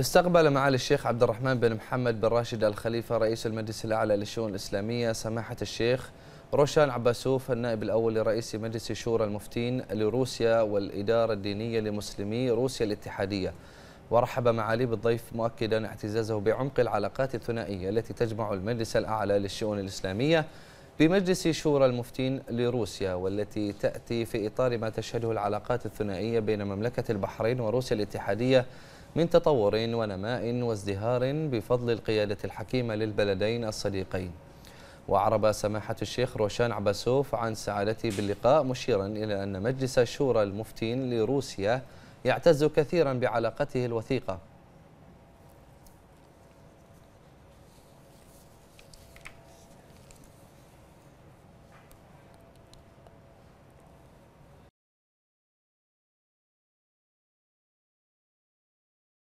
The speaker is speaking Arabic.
استقبل معالي الشيخ عبد الرحمن بن محمد بن راشد الخليفة رئيس المجلس الأعلى للشؤون الإسلامية سماحة الشيخ روشان عباسوف النائب الأول لرئيس مجلس شورى المفتين لروسيا والإدارة الدينية لمسلمي روسيا الاتحادية ورحب معالي بالضيف مؤكدا اعتزازه بعمق العلاقات الثنائية التي تجمع المجلس الأعلى للشؤون الإسلامية بمجلس شورى المفتين لروسيا والتي تأتي في إطار ما تشهده العلاقات الثنائية بين مملكة البحرين وروسيا الاتحادية من تطور ونماء وازدهار بفضل القيادة الحكيمة للبلدين الصديقين وأعرب سماحة الشيخ روشان عباسوف عن سعادته باللقاء مشيرا إلى أن مجلس شورى المفتين لروسيا يعتز كثيرا بعلاقته الوثيقة